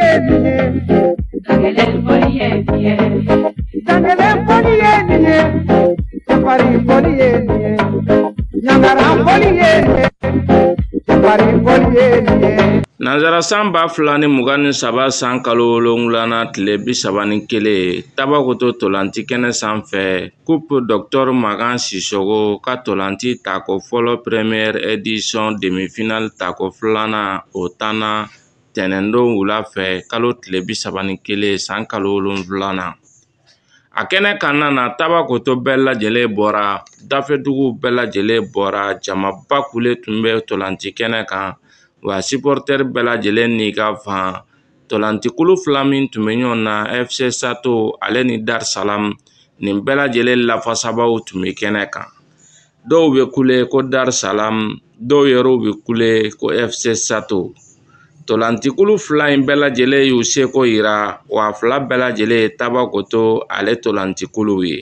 ye minɛ. Dangele nkɔli ye minɛ. Dangele nkɔli ye minɛ. Jabari nkɔli ye minɛ. Ɲangara nkɔli ye minɛ. Jabari nkɔli ye minɛ. nanzara san b'a fila ni mugan ni saba san kalo wolonwulana tile bi saba ni kelen tabakoto tolanci kɛnɛ san fɛ coupe dɔktɔr magan sisogo ka tolanci tako fɔlɔ premiɛre edisɔn demifinali tako filana o tanna ntɛnɛn don wula fɛ kalo tile bi saba ni kelen san kalo wolonfila na a kɛnɛ kanna na tabakoto bɛɛ lajɛlen bɔra dafeduguw bɛɛ lajɛlen bɔra jamaba kule tun bɛ tolanci kɛnɛ kan wa sipɔritɛri bɛɛ lajɛlen n'i ka fan tolantikulu fila min tun bɛ ɲɔgɔn na fc sato ale ni salam nin bɛɛ lajɛlen lafasabaw tun bɛ kɛnɛ kan dɔw bɛ kule ko salam dɔw yɛrɛw bɛ kule ko fc sato Ntolantikulu fila in bɛɛ lajɛlen y'u seko yira wa fila bɛɛ lajɛlen ye tabakoto ale ntolantikuluw ye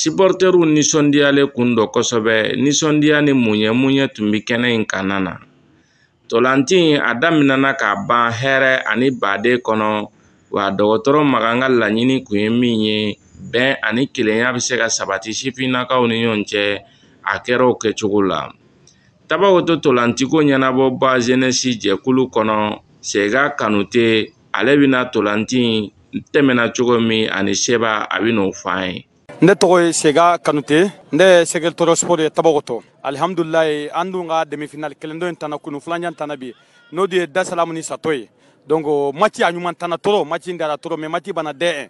sipɔriterw nisɔndiyalen kun dɔ kosɛbɛ nisɔndiya ni muɲɛ muɲɛ tun bɛ kɛnɛ in kan na ntolanci in a daminɛna k'a ban hɛrɛ ani baden kɔnɔ wa dɔgɔtɔrɔ Makan ka laɲini kun ye min ye bɛn ani kelenya bɛ se ka sabati sifinnakaw ni ɲɔgɔn cɛ a kɛra o kɛcogo la Tabakoto Ntolanciko ɲɛnabɔba zenɛsi jɛkulu kɔnɔ Sega Kanute ale bɛna ntolanci in tɛmɛna cogo min ani Seba a bɛ n'o f'an ye. ne tɔgɔ ye sega kanute ne ye secretary sport ye tabakɔtɔ alihamdulilayi an dun ka demi-finale kelen dɔ in tana kunu filanan tana bi n'o de ye dasalamu ni sato ye donc match a ɲuman tana toro match in dara toro mais match bana dɛ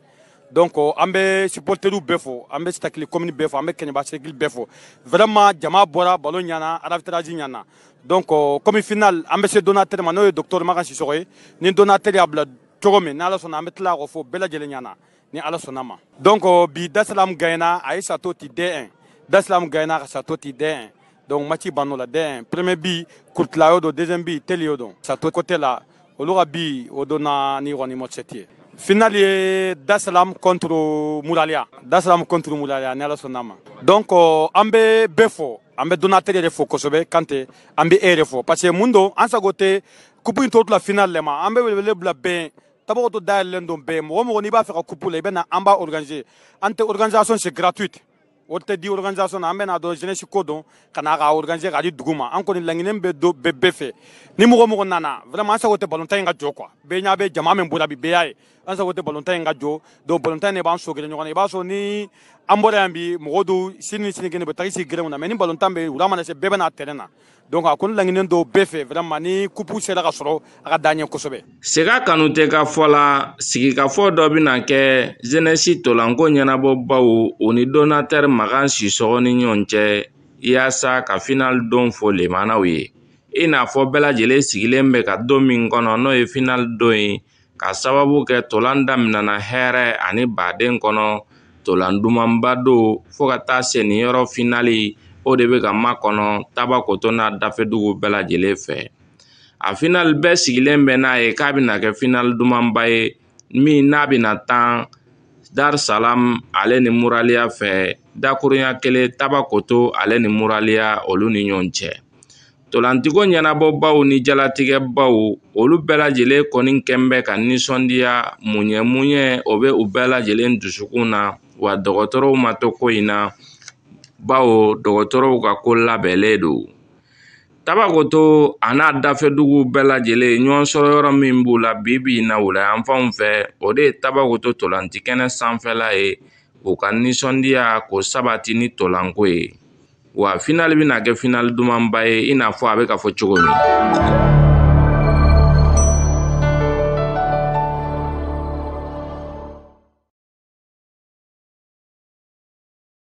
donc euh, an bɛ supporteriw bɛɛ fo an bɛ sitakili commune bɛɛ fo an bɛ kɛɲɛba circuit bɛɛ fo vraiment jama bɔra balo ɲana arbitrage ɲana donc euh, comme final an bɛ se donateur ma n'o ye docteur maka sisɔgɔ ye ni donateur y'a bila cogo min n'ala sɔnna an bɛ tila kɔ fo bɛɛ lajɛlen ɲana ni ala sɔnna ma donc euh, bi dasalam gaɲɛna a ye sato ti dɛ dasalam gaɲɛna ka sato ti dɛ donc match banno la dɛ premier bi kurutilayo don deuxième bi teliyo don sato côté la olu ka bi o donna ni kɔni mɔtisɛti ye final ye dasalam contre mouraliya dasalam contre mouraliya ni ala sɔnna ma donc euh, an bɛ bɛɛ fɔ an bɛ donateur yɛrɛ fɔ kosɛbɛ kante an bɛ e yɛrɛ fɔ parce que mun don an sago tɛ coupe in tɔ tila final lɛ ma an bɛ welewele bila bɛɛ tabagaw to dayɛlɛlen don bɛɛ mɔgɔ mɔgɔ n'i b'a fɛ ka coupe la i bɛ na an b'a organiser an tɛ organisation c'est gratuite wari tɛ di organisation na an bɛna dɔn jeunesse ko don ka na ka organiser ka di dugu ma an kɔni laɲini bɛ don bɛɛ bɛɛ fɛ ni mɔgɔ mɔgɔ nana vraiment an sago tɛ balontan in ka jɔ quoi bɛɛ ɲa bɛ jama min bɔra bi bɛɛ y'a ye an sago tɛ balontan in ka jɔ donc balontan ne b'an sogɛrɛ ɲɔgɔn na i b'a sɔrɔ ni an bɔra yan bi mɔgɔ dɔw sini ni sini kɛnɛ bɛ taga sigi gɛrɛnw na mais ni balontan bɛ wula mana se bɛɛ bɛ na terrain na donc a kɔni laɲininen do bɛɛ fɛ vraiment ni kupu sera ka sɔrɔ a ka daa ɲɛ kosɛbɛ sega kanu tɛ ka fɔ la sigikafɔ dɔ bena kɛ zenɛsi tolanko ɲɛnabɔbaw o ni donatɛri magan sisɔgɔ ni ɲɔgɔn cɛ yaasa ka final don fɔ lemanaw ye i n'a fɔ bɛɛlajɛlen sigilen bɛ ka don min kɔnɔ n'o ye final don ye ka sababu kɛ tolan daminɛna hɛɛrɛ ani baden kɔnɔ tolan dumanba don fɔɔ ka taa se nin yɔrɔ finali o de bɛ ka makɔnɔ tabakoto n'a dafɛduguw bɛɛ lajɛlen fɛ a finali bɛɛ sigilen bɛ n'a ye k'a bɛna kɛ finali dumanba ye min n'a bɛna tan darsalam ale ni muraliya fɛ dakurunya kelen tabakoto ale ni muraliya olu ni ɲɔgɔn cɛ tolantiko ɲɛnabɔbaw ni jalatigɛbaw olu bɛɛ lajɛlen kɔni kɛnbɛ ka nisɔndiya muɲɛ muɲɛ o bɛ u bɛɛ lajɛlen dusukun na wa dɔgɔtɔrɔw ma to ko in na bawo dɔgɔtɔrɔw ka ko labɛnlen don tabakoto a n'a dafɛdugu bɛɛ lajɛlen ɲɔgɔnsɔrɔ yɔrɔ min b'u la bibi in na wula yanfanw fɛ o de ye tabakoto ntolanci kɛnɛ sanfɛla ye u ka nisɔndiya k'o sabati ni ntolanko ye wa finali bɛna kɛ finali dumanba ye i n'a fɔ a bɛ ka fɔ cogo min